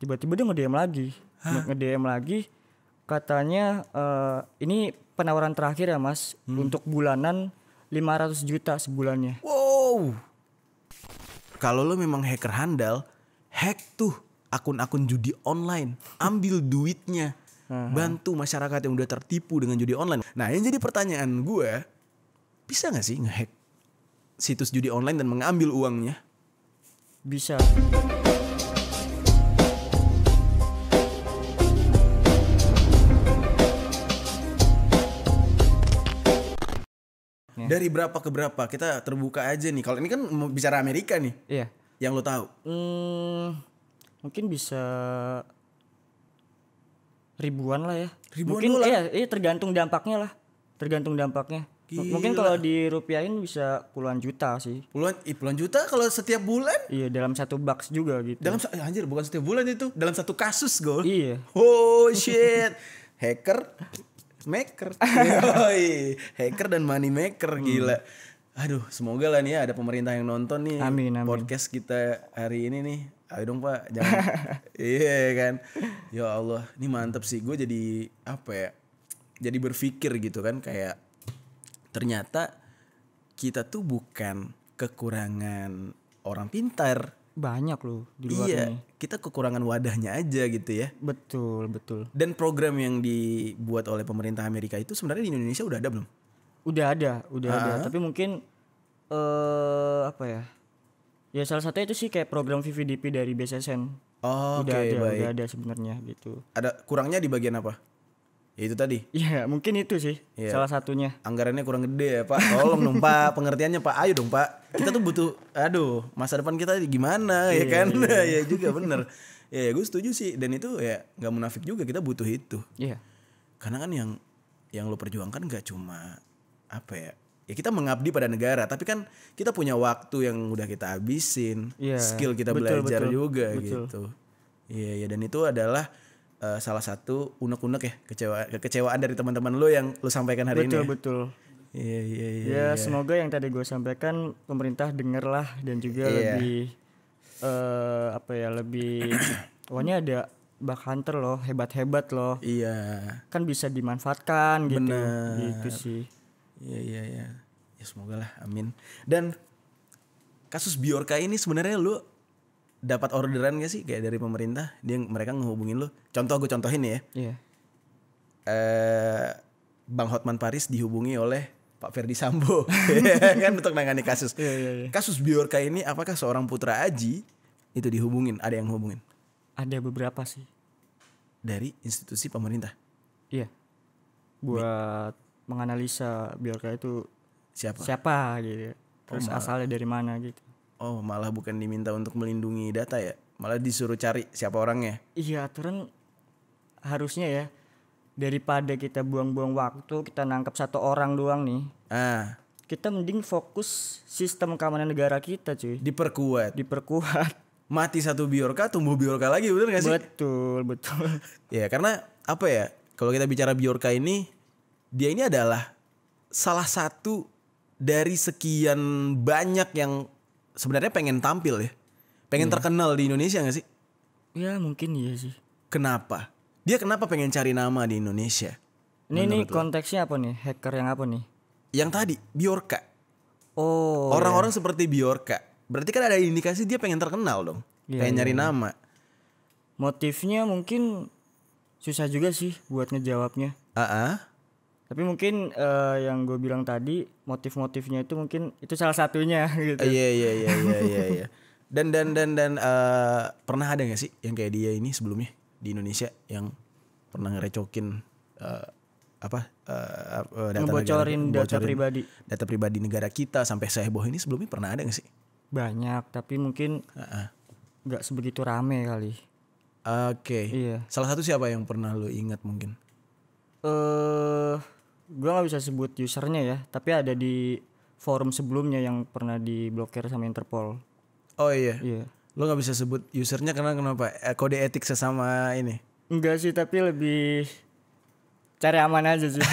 tiba-tiba dia nge-DM lagi nge-DM lagi katanya uh, ini penawaran terakhir ya mas hmm. untuk bulanan 500 juta sebulannya wow kalau lo memang hacker handal hack tuh akun-akun judi online ambil duitnya bantu masyarakat yang udah tertipu dengan judi online nah yang jadi pertanyaan gue bisa gak sih ngehack situs judi online dan mengambil uangnya bisa yeah. dari berapa ke berapa kita terbuka aja nih kalau ini kan mau bicara Amerika nih iya yang lo tahu hmm, mungkin bisa ribuan lah ya ribuan mungkin lah. iya iya tergantung dampaknya lah tergantung dampaknya Gila. mungkin kalau dirupiahin bisa puluhan juta sih puluhan eh, puluhan juta kalau setiap bulan iya dalam satu box juga gitu dalam anjir bukan setiap bulan itu dalam satu kasus gol iya oh shit hacker maker. hacker dan money maker hmm. gila. Aduh, semoga lah nih ya ada pemerintah yang nonton nih amin, amin. podcast kita hari ini nih. Ayo dong Pak, jangan. iya kan. Ya Allah, ini mantep sih gue jadi apa ya? Jadi berpikir gitu kan kayak ternyata kita tuh bukan kekurangan orang pintar banyak loh di luar iya, ini. Kita kekurangan wadahnya aja gitu ya. Betul, betul. Dan program yang dibuat oleh pemerintah Amerika itu sebenarnya di Indonesia udah ada belum? Udah ada, udah uh ada, ah. tapi mungkin eh uh, apa ya? Ya salah satu itu sih kayak program VVDP dari BSSN. Oh, udah okay, ada, baik. udah ada sebenarnya gitu. Ada kurangnya di bagian apa? Ya itu tadi. Iya, mungkin itu sih ya. salah satunya. Anggarannya kurang gede ya, Pak. Tolong dong, Pak. Pengertiannya, Pak. Ayo dong, Pak. Kita tuh butuh aduh, masa depan kita gimana ya, iya, kan? Iya. iya. ya juga bener ya, ya gue setuju sih dan itu ya nggak munafik juga kita butuh itu. Iya. Karena kan yang yang lo perjuangkan gak cuma apa ya? Ya kita mengabdi pada negara, tapi kan kita punya waktu yang udah kita habisin, ya, skill kita betul, belajar betul, juga betul. gitu. Iya, ya dan itu adalah uh, salah satu unek-unek ya kecewa kecewaan dari teman-teman lo yang lo sampaikan hari betul, ini. Betul ya? betul. Iya iya iya. Ya, ya semoga yang tadi gue sampaikan pemerintah dengarlah dan juga yeah. lebih uh, apa ya lebih pokoknya ada bug hunter loh hebat hebat loh. Iya. Kan bisa dimanfaatkan gitu. Bener. Gitu sih. Iya iya iya. Ya semoga lah, amin. Dan kasus Biorka ini sebenarnya lo dapat orderan gak sih kayak dari pemerintah dia mereka ngehubungin lu contoh gue contohin ya yeah. eh, bang Hotman Paris dihubungi oleh Pak Ferdi Sambo kan untuk nangani kasus yeah, yeah, yeah. kasus Biorka ini apakah seorang putra Aji itu dihubungin ada yang hubungin ada beberapa sih dari institusi pemerintah iya yeah. buat Bi menganalisa Biorka itu siapa siapa gitu ya. terus oh, asalnya dari mana gitu oh malah bukan diminta untuk melindungi data ya malah disuruh cari siapa orangnya iya aturan harusnya ya daripada kita buang-buang waktu kita nangkap satu orang doang nih ah kita mending fokus sistem keamanan negara kita cuy diperkuat diperkuat mati satu biorka tumbuh biorka lagi bener gak sih betul betul ya karena apa ya kalau kita bicara biorka ini dia ini adalah salah satu dari sekian banyak yang sebenarnya pengen tampil ya? Pengen yeah. terkenal di Indonesia gak sih? Ya mungkin iya sih. Kenapa? Dia kenapa pengen cari nama di Indonesia? Ini, nih konteksnya apa nih? Hacker yang apa nih? Yang tadi, Biorka. Oh. Orang-orang yeah. seperti Biorka, Berarti kan ada indikasi dia pengen terkenal dong. yeah, pengen iya. nyari iya. nama. Motifnya mungkin susah juga sih buat ngejawabnya. Uh -uh tapi mungkin uh, yang gue bilang tadi motif-motifnya itu mungkin itu salah satunya gitu iya, iya iya iya iya iya dan dan dan dan uh, pernah ada gak sih yang kayak dia ini sebelumnya di Indonesia yang pernah ngerecokin uh, apa uh, data ngebocorin data pribadi data pribadi negara kita sampai saya bohong ini sebelumnya pernah ada gak sih banyak tapi mungkin nggak uh -uh. Gak sebegitu rame kali oke okay. iya salah satu siapa yang pernah lo ingat mungkin eh uh, gue nggak bisa sebut usernya ya tapi ada di forum sebelumnya yang pernah diblokir sama Interpol oh iya iya lo nggak bisa sebut usernya karena kenapa eh, kode etik sesama ini enggak sih tapi lebih cari aman aja sih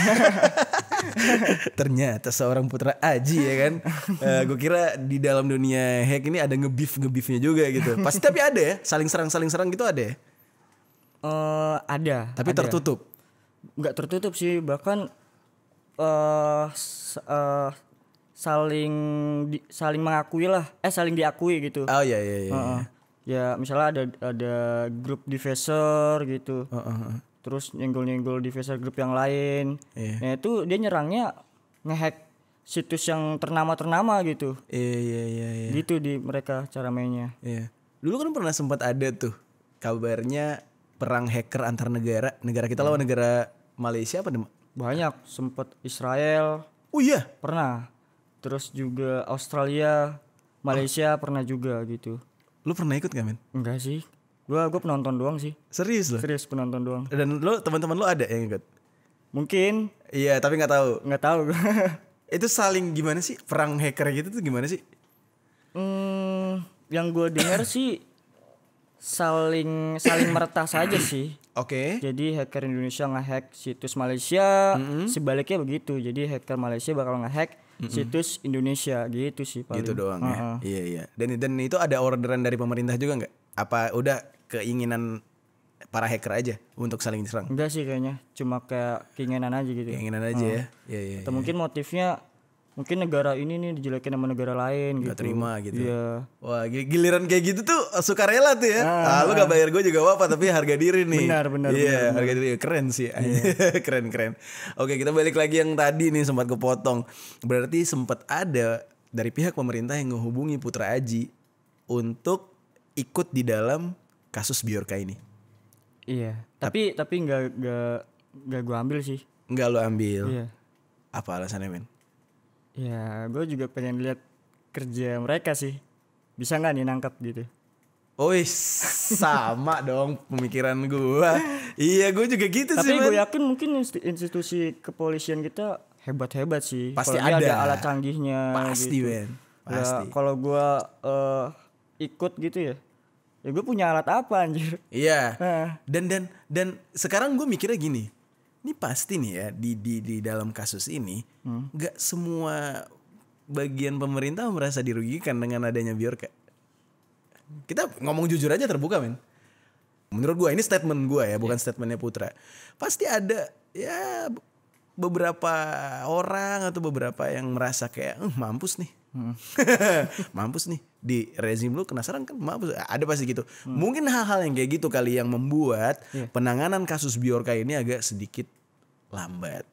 Ternyata seorang putra Aji ya kan. Uh, eh, gue kira di dalam dunia hack ini ada ngebif ngebifnya juga gitu. Pasti tapi ada ya, saling serang saling serang gitu ada ya? Uh, ada. Tapi ada. tertutup. nggak tertutup sih, bahkan uh, uh, saling di, saling mengakui lah eh saling diakui gitu oh ya ya ya. uh, uh. ya misalnya ada ada grup diffuser gitu uh, uh, terus nyenggol-nyenggol diffuser grup yang lain yeah. nah itu dia nyerangnya ngehack situs yang ternama-ternama gitu iya iya iya, iya. gitu di mereka cara mainnya iya yeah. dulu kan pernah sempat ada tuh kabarnya perang hacker antar negara negara kita yeah. lawan iya. negara Malaysia apa banyak, sempet Israel. Oh iya. Pernah. Terus juga Australia, Malaysia oh. pernah juga gitu. Lu pernah ikut gak men? Enggak sih. Gua gua penonton doang sih. Serius lo? Serius penonton doang. Dan lu teman-teman lu ada yang ikut? Mungkin. Iya, tapi nggak tahu. Nggak tahu. itu saling gimana sih perang hacker gitu tuh gimana sih? Hmm, yang gua dengar sih saling saling meretas aja sih Oke. Okay. Jadi hacker Indonesia ngehack situs Malaysia, mm -hmm. sebaliknya begitu. Jadi hacker Malaysia bakal ngehack mm -hmm. situs Indonesia gitu sih paling. Gitu doang uh -huh. ya. Iya iya. Dan dan itu ada orderan dari pemerintah juga nggak? Apa udah keinginan para hacker aja untuk saling serang? Enggak sih kayaknya, cuma kayak keinginan aja gitu. Keinginan aja uh. ya. Iya iya. Atau ya, mungkin motifnya mungkin negara ini nih dijelekin sama negara lain gak gitu. terima gitu. Iya. Wah, giliran kayak gitu tuh eh, suka rela tuh ya. Ah, ah lu gak bayar gue juga apa tapi harga diri nih. Benar, benar. Iya, yeah, harga diri keren sih. Yeah. keren, keren. Oke, kita balik lagi yang tadi nih sempat kepotong. Berarti sempat ada dari pihak pemerintah yang menghubungi Putra Aji untuk ikut di dalam kasus Biorka ini. Iya, tapi tapi nggak nggak nggak gue ambil sih. Nggak lo ambil. Iya. Apa alasannya, men? ya gue juga pengen lihat kerja mereka sih bisa nggak nih nangkap gitu Ois, sama dong pemikiran gue, Iya, gue juga gitu Tapi sih. Tapi gue yakin mungkin institusi kepolisian kita hebat-hebat sih. Pasti ada. ada alat canggihnya. Pasti, gitu. Ben. Ya, Pasti. Ya, kalau gue uh, ikut gitu ya, ya gue punya alat apa anjir? Iya. Nah. Dan dan dan sekarang gue mikirnya gini, ini pasti nih ya di di di dalam kasus ini hmm. nggak hmm. semua bagian pemerintah merasa dirugikan dengan adanya Bjorka. Kita ngomong jujur aja terbuka men. Menurut gue ini statement gue ya, bukan yeah. statementnya Putra. Pasti ada ya beberapa orang atau beberapa yang merasa kayak eh, mampus nih Hmm. mampus nih di rezim lu kena serang kan mampus ada pasti gitu hmm. mungkin hal-hal yang kayak gitu kali yang membuat yeah. penanganan kasus biorka ini agak sedikit lambat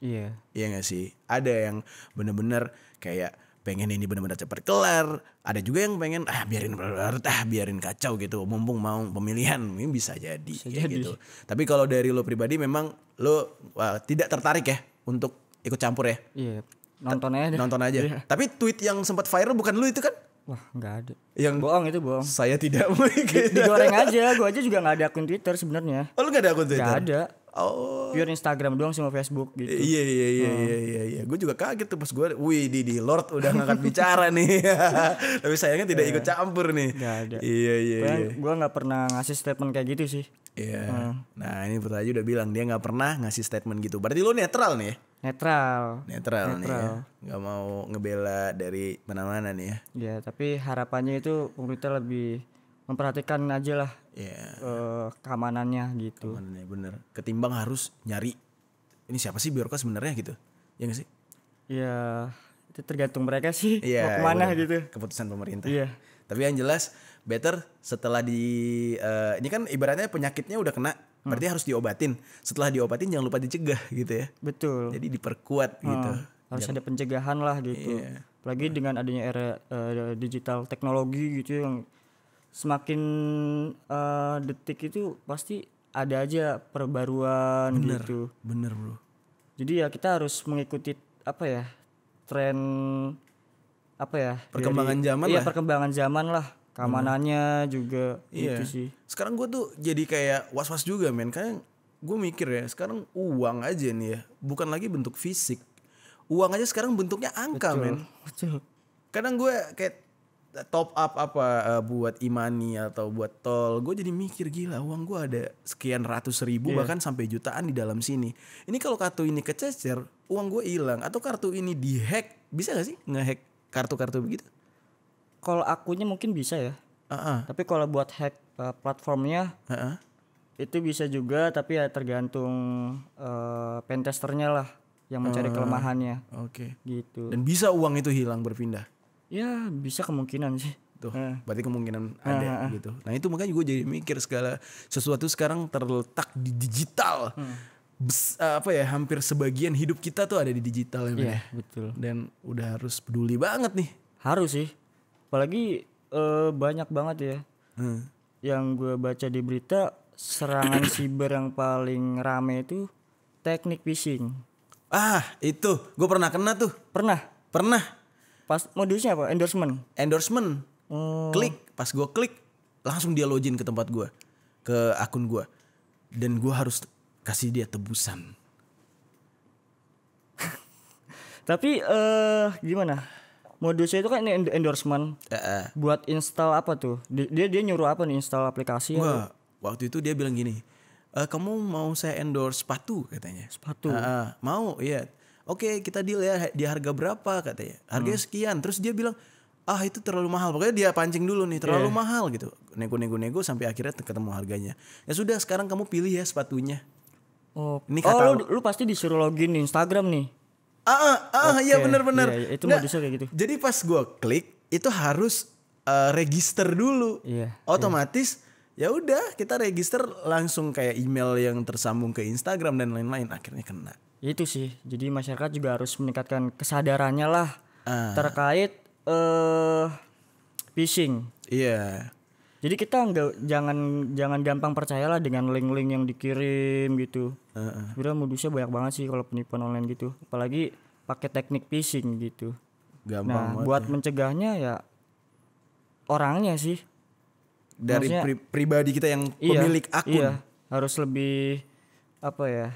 iya yeah. iya gak sih ada yang bener-bener kayak pengen ini benar-benar cepat kelar ada juga yang pengen ah biarin berlarut ah biarin kacau gitu mumpung mau pemilihan ini bisa jadi bisa jadi. gitu tapi kalau dari lo pribadi memang lo wah, tidak tertarik ya untuk ikut campur ya iya yeah nonton aja. Nonton aja. Iya. Tapi tweet yang sempat viral bukan lu itu kan? Wah nggak ada. Yang bohong itu bohong. Saya tidak di, gitu. digoreng aja. gua aja juga nggak ada akun Twitter sebenarnya. Oh lu nggak ada akun Twitter? Gak ada. Oh. Pure Instagram doang sama Facebook gitu. Iya iya iya, iya hmm. iya iya. iya. Gue juga kaget tuh pas gue, wih di di Lord udah ngangkat bicara nih. Tapi sayangnya tidak yeah. ikut campur nih. Gak ada. Iya iya. iya. Gua, iya. Gue nggak pernah ngasih statement kayak gitu sih. Iya. Yeah. Hmm. Nah ini Putra aja udah bilang dia nggak pernah ngasih statement gitu. Berarti lo netral nih? Ya? netral netral, netral. nih ya. nggak mau ngebela dari mana-mana nih ya ya tapi harapannya itu pemerintah lebih memperhatikan aja lah yeah. Iya. uh, keamanannya gitu keamanannya bener ketimbang harus nyari ini siapa sih birokrasi sebenarnya gitu ya gak sih ya itu tergantung mereka sih yeah, mau kemana iya, bener. gitu keputusan pemerintah yeah. tapi yang jelas better setelah di uh, ini kan ibaratnya penyakitnya udah kena Berarti hmm. harus diobatin. Setelah diobatin jangan lupa dicegah gitu ya. Betul. Jadi diperkuat hmm. gitu. Harus jangan. ada pencegahan lah gitu. Yeah. Apalagi hmm. dengan adanya era uh, digital teknologi gitu yang semakin uh, detik itu pasti ada aja perbaruan bener, gitu. Bener bro. Jadi ya kita harus mengikuti apa ya tren apa ya perkembangan dari, zaman iya, lah. perkembangan zaman lah keamanannya hmm. juga iya. itu sih sekarang gue tuh jadi kayak was was juga men kayak gue mikir ya sekarang uang aja nih ya bukan lagi bentuk fisik uang aja sekarang bentuknya angka betul, men betul. kadang gue kayak top up apa eh, buat imani e atau buat tol gue jadi mikir gila uang gue ada sekian ratus ribu yeah. bahkan sampai jutaan di dalam sini ini kalau kartu ini kececer uang gue hilang atau kartu ini dihack bisa gak sih ngehack kartu-kartu begitu kalau akunya mungkin bisa ya. Uh-uh. Tapi kalau buat hack uh, platformnya uh-uh. itu bisa juga tapi ya tergantung uh, pentesternya lah yang mencari uh, kelemahannya. Oke. Okay. Gitu. Dan bisa uang itu hilang berpindah. Ya, bisa kemungkinan sih. Tuh, uh. berarti kemungkinan ada uh, huh gitu. Nah, itu makanya gue jadi mikir segala sesuatu sekarang terletak di digital. Hmm. Bes, eh, apa ya hampir sebagian hidup kita tuh ada di digital ya, yeah, ya? betul. Dan udah harus peduli banget nih. Harus sih apalagi uh, banyak banget ya hmm. yang gue baca di berita serangan siber yang paling rame itu teknik phishing ah itu gue pernah kena tuh pernah pernah pas modusnya apa endorsement endorsement hmm. klik pas gue klik langsung dia login ke tempat gue ke akun gue dan gue harus kasih dia tebusan tapi uh, gimana modusnya itu kan endorsement uh-uh. buat install apa tuh dia dia nyuruh apa nih install aplikasi Wah, waktu itu dia bilang gini e, kamu mau saya endorse sepatu katanya sepatu uh-uh. mau ya oke kita deal ya di harga berapa katanya harganya hmm. sekian terus dia bilang ah itu terlalu mahal pokoknya dia pancing dulu nih terlalu yeah. mahal gitu nego-nego-nego sampai akhirnya ketemu harganya ya sudah sekarang kamu pilih ya sepatunya Oh, ini oh, kata oh lu, lu pasti disuruh login di Instagram nih. Ah, ah, okay. Ah, ya benar-benar. Ya, ya, Itu modusnya kayak gitu. Jadi pas gue klik itu harus uh, register dulu. Iya, iya. Otomatis ya udah kita register langsung kayak email yang tersambung ke Instagram dan lain-lain akhirnya kena. Itu sih. Jadi masyarakat juga harus meningkatkan kesadarannya lah ah. terkait eh uh, phishing. Iya. Jadi kita nggak jangan jangan gampang percayalah dengan link-link yang dikirim gitu. Uh-uh. Sebenarnya modusnya banyak banget sih kalau penipuan online gitu. Apalagi pakai teknik phishing gitu. Gampang nah, buat ya. mencegahnya ya orangnya sih. Dari pri pribadi kita yang iya, akun. Iya, harus lebih apa ya?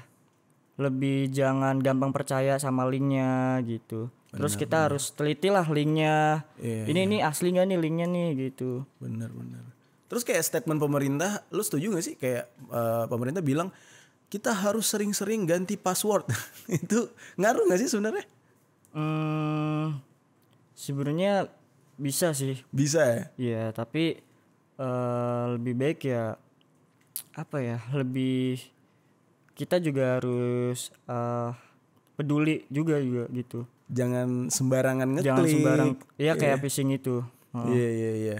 Lebih jangan gampang percaya sama linknya gitu. Terus bener, kita bener. harus teliti lah linknya. Iya, ini iya. ini asli nih linknya nih gitu. Bener bener. Terus kayak statement pemerintah, lu setuju gak sih kayak uh, pemerintah bilang kita harus sering-sering ganti password. itu ngaruh gak sih sebenarnya? Hmm, sebenarnya bisa sih. Bisa ya? Iya, tapi uh, lebih baik ya apa ya? Lebih kita juga harus uh, peduli juga juga gitu. Jangan sembarangan ngeklik. Jangan sembarang. Iya kayak yeah. Iya. phishing itu. Iya, iya, iya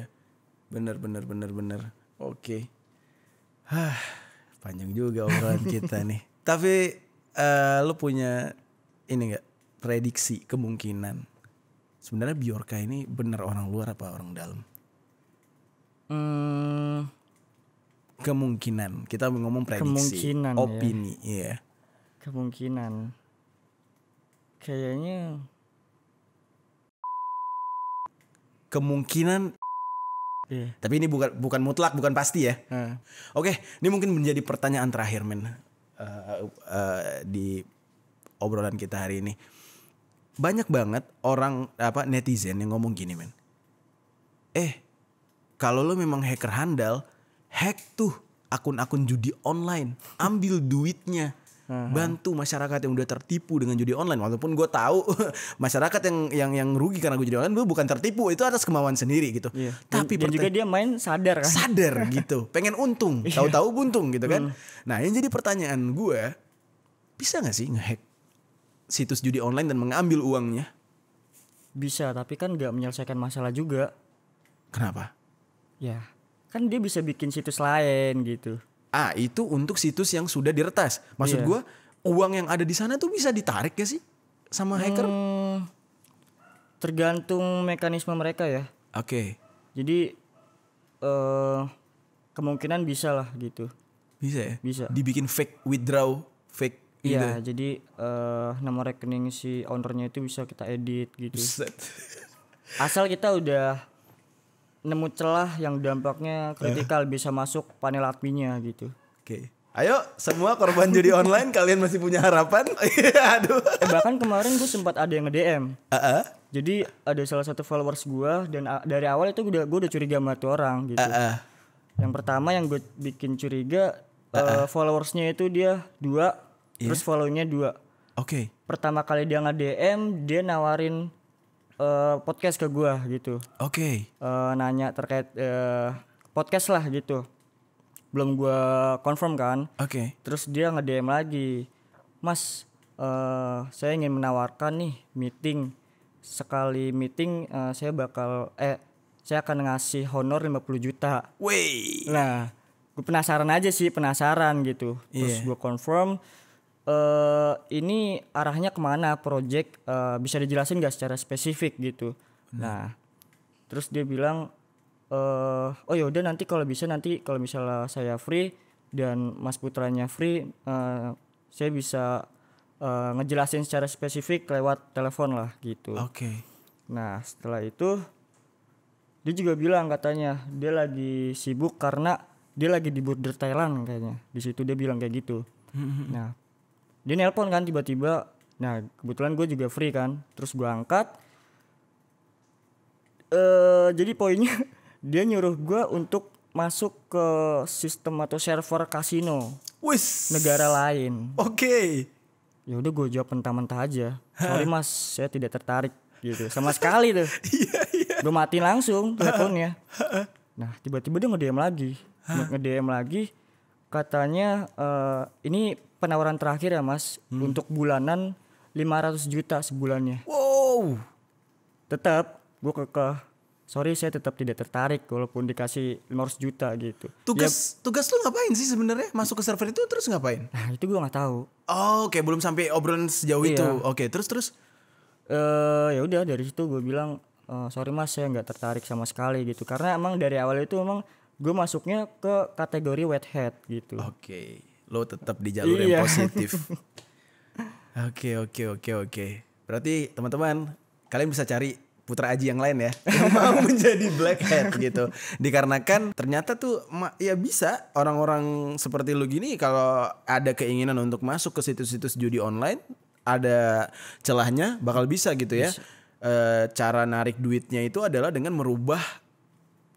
bener bener bener bener oke okay. hah panjang juga obrolan kita nih tapi uh, eh, lo punya ini enggak prediksi kemungkinan sebenarnya Bjorka ini bener orang luar apa orang dalam hmm. kemungkinan kita ngomong prediksi kemungkinan, ya. opini ya yeah. kemungkinan kayaknya kemungkinan Yeah. Tapi ini bukan bukan mutlak, bukan pasti ya. Uh. Oke, okay, ini mungkin menjadi pertanyaan terakhir men uh, uh, di obrolan kita hari ini. Banyak banget orang apa netizen yang ngomong gini men. Eh, kalau lo memang hacker handal, hack tuh akun-akun judi online, ambil duitnya Bantu masyarakat yang udah tertipu dengan judi online walaupun gue tahu masyarakat yang yang yang rugi karena gue judi online gue bukan tertipu itu atas kemauan sendiri gitu. Iya. Tapi dan, juga dia main sadar kan. Sadar gitu. Pengen untung, iya. tahu-tahu buntung gitu kan. Hmm. Nah, yang jadi pertanyaan gue bisa gak sih ngehack situs judi online dan mengambil uangnya? Bisa, tapi kan gak menyelesaikan masalah juga. Kenapa? Ya, kan dia bisa bikin situs lain gitu ah itu untuk situs yang sudah diretas. Maksud yeah. gue uang yang ada di sana tuh bisa ditarik gak sih sama hacker? Hmm, tergantung mekanisme mereka ya. Oke. Okay. Jadi uh, kemungkinan bisa lah gitu. Bisa ya? Bisa. Dibikin fake withdraw, fake Iya, gitu. jadi uh, nama rekening si ownernya itu bisa kita edit gitu. Asal kita udah nemu celah yang dampaknya eh. kritikal bisa masuk panel adminnya gitu. Oke. Okay. Ayo semua korban judi online kalian masih punya harapan. Iya, aduh. Eh, bahkan kemarin gue sempat ada yang nge-DM. Uh -uh. Jadi ada salah satu followers gue dan ah, dari awal itu gue udah udah curiga sama tuh orang gitu. Uh -uh. Yang pertama yang gue bikin curiga uh -uh. Uh, followersnya itu dia dua, yeah. terus follownya dua. Oke. Okay. Pertama kali dia nge-DM dia nawarin Eh, podcast ke gue gitu. Oke. Okay. Uh, eh, nanya terkait uh, podcast lah gitu. Belum gue confirm kan. Oke. Okay. Terus dia nge DM lagi, Mas, uh, saya ingin menawarkan nih meeting. Sekali meeting uh, saya bakal eh saya akan ngasih honor 50 juta. Wih. Nah, gue penasaran aja sih, penasaran gitu. Terus yeah. gue confirm uh, ini arahnya kemana project uh, bisa dijelasin gak secara spesifik gitu hmm. nah terus dia bilang uh, oh yaudah nanti kalau bisa nanti kalau misalnya saya free dan Mas Putranya free uh, saya bisa uh, ngejelasin secara spesifik lewat telepon lah gitu oke okay. nah setelah itu dia juga bilang katanya dia lagi sibuk karena dia lagi di border Thailand kayaknya di situ dia bilang kayak gitu hmm, hmm, hmm. nah dia nelpon kan tiba-tiba nah kebetulan gue juga free kan terus gue angkat eh jadi poinnya dia nyuruh gue untuk masuk ke sistem atau server kasino Wis. negara lain oke okay. ya udah gue jawab mentah-mentah aja sorry mas saya tidak tertarik gitu sama sekali tuh iya, iya. gue matiin langsung teleponnya nah tiba-tiba dia nge-DM lagi nge-DM lagi katanya uh, ini penawaran terakhir ya mas hmm. untuk bulanan 500 juta sebulannya. Wow. Tetap gue ke Sorry saya tetap tidak tertarik walaupun dikasih 500 juta gitu. Tugas ya, tugas lu ngapain sih sebenarnya? Masuk ke server itu terus ngapain? Nah, itu gue nggak tahu. Oh, oke okay. belum sampai obrolan sejauh iya. itu. Oke, okay, terus terus uh, ya udah dari situ gue bilang uh, sorry mas saya nggak tertarik sama sekali gitu karena emang dari awal itu emang gue masuknya ke kategori wet hat gitu. Oke. Okay lo tetap di jalur iya. yang positif. Oke oke oke oke. Berarti teman-teman kalian bisa cari putra aji yang lain ya yang mau menjadi black hat gitu. Dikarenakan ternyata tuh ya bisa orang-orang seperti lo gini kalau ada keinginan untuk masuk ke situs-situs judi online ada celahnya bakal bisa gitu ya. Bisa. E, cara narik duitnya itu adalah dengan merubah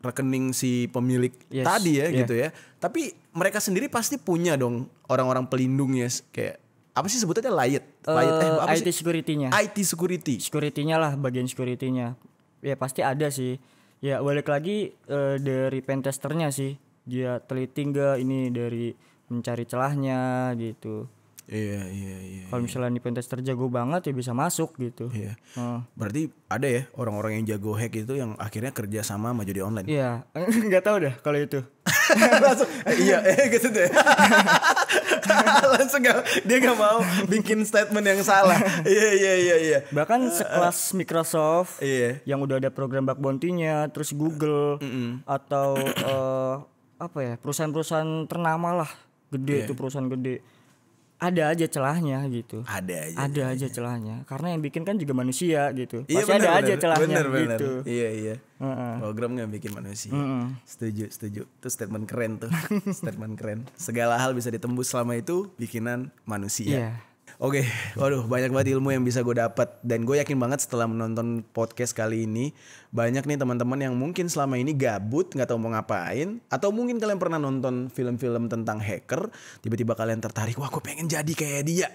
rekening si pemilik yes, tadi ya yeah. gitu ya. Tapi mereka sendiri pasti punya dong orang-orang pelindungnya kayak apa sih sebutannya layet? Eh, layet uh, eh apa IT sih? security-nya. IT security. Security-nya lah bagian security-nya. Ya pasti ada sih. Ya balik lagi uh, dari pentesternya sih. Dia teliti nggak ini dari mencari celahnya gitu. Iya iya iya. Kalau iya. misalnya di pentester terjago banget ya bisa masuk gitu. Iya. Hmm. Berarti ada ya orang-orang yang jago hack itu yang akhirnya kerja sama sama jadi online. Iya, Enggak tahu deh kalau itu. langsung eh, iya eh gitu deh langsung gak, dia gak mau bikin statement yang salah iya iya iya iya bahkan eh, eh. sekelas Microsoft iya. yang udah ada program bug bounty-nya terus Google mm -mm. atau uh, apa ya perusahaan-perusahaan ternama lah gede yeah. itu perusahaan gede ada aja celahnya gitu. Ada aja. Ada celahnya. aja celahnya. Karena yang bikin kan juga manusia gitu. Iya, Pasti bener, ada bener, aja celahnya bener, bener. gitu. Iya iya. Uh-uh. Program yang bikin manusia. Uh-uh. Setuju setuju. Itu statement keren tuh. statement keren. Segala hal bisa ditembus selama itu bikinan manusia. Yeah. Oke, okay. waduh banyak banget ilmu yang bisa gue dapat dan gue yakin banget setelah menonton podcast kali ini banyak nih teman-teman yang mungkin selama ini gabut nggak tahu mau ngapain atau mungkin kalian pernah nonton film-film tentang hacker tiba-tiba kalian tertarik wah gue pengen jadi kayak dia.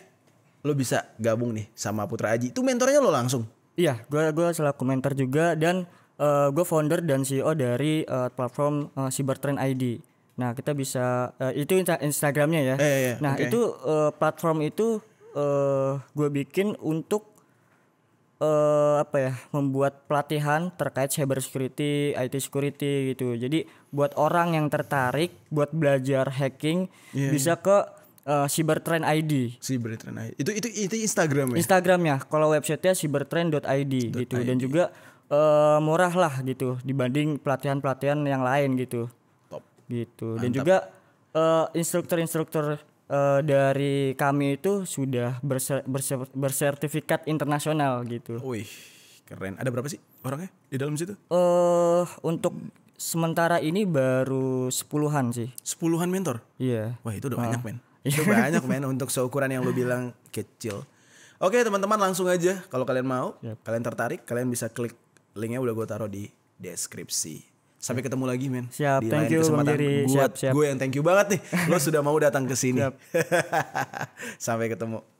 Lo bisa gabung nih sama Putra Aji. Itu mentornya lo langsung. Iya, gue gue selaku mentor juga dan uh, eh, gue founder dan CEO dari uh, platform uh, Cybertrend ID. Nah kita bisa uh, itu Instagramnya ya. Eh, iya, nah okay. itu uh, platform itu uh, eh, gue bikin untuk uh, apa ya membuat pelatihan terkait cyber security, IT security gitu. Jadi buat orang yang tertarik buat belajar hacking yeah. bisa iya. ke uh, eh, trend ID. Cyber trend ID. Itu itu itu Instagram ya? Instagram ya. Kalau websitenya cyber trend ID. gitu dan juga uh, murah lah gitu dibanding pelatihan-pelatihan yang lain gitu. Top. Gitu. Dan juga uh, instruktur-instruktur uh, dari kami itu sudah berser berser bersertifikat internasional gitu. Wih, keren. Ada berapa sih orangnya di dalam situ? Eh, uh, untuk sementara ini baru sepuluhan sih. Sepuluhan mentor? Iya. Yeah. Wah, itu udah uh. banyak, men. Itu banyak, men untuk seukuran yang lu bilang kecil. Oke, teman-teman langsung aja kalau kalian mau, yep. kalian tertarik, kalian bisa klik linknya udah gue taruh di deskripsi. Sampai ketemu lagi men. Siap, Di thank you Bang Buat gue yang thank you banget nih. Lo sudah mau datang ke sini. Sampai ketemu.